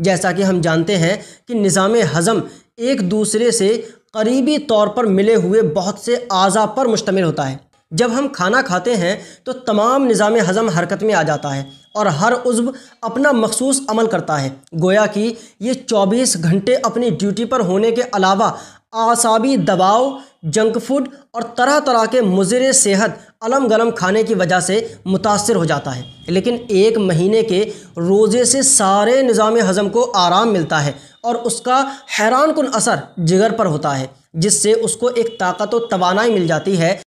जैसा कि हम जानते हैं कि निज़ाम हज़म एक दूसरे से करीबी तौर पर मिले हुए बहुत से अज़ा पर मुश्तम होता है जब हम खाना खाते हैं तो तमाम निज़ाम हज़म हरकत में आ जाता है और हर उज्व अपना मखसूस अमल करता है गोया कि ये 24 घंटे अपनी ड्यूटी पर होने के अलावा आसाबी दबाव जंक फूड और तरह तरह के मुजर सेहत अलम गलम खाने की वजह से मुतासर हो जाता है लेकिन एक महीने के रोज़े से सारे निज़ाम हज़म को आराम मिलता है और उसका हैरान कन असर जिगर पर होता है जिससे उसको एक ताकत व तोानाई मिल जाती है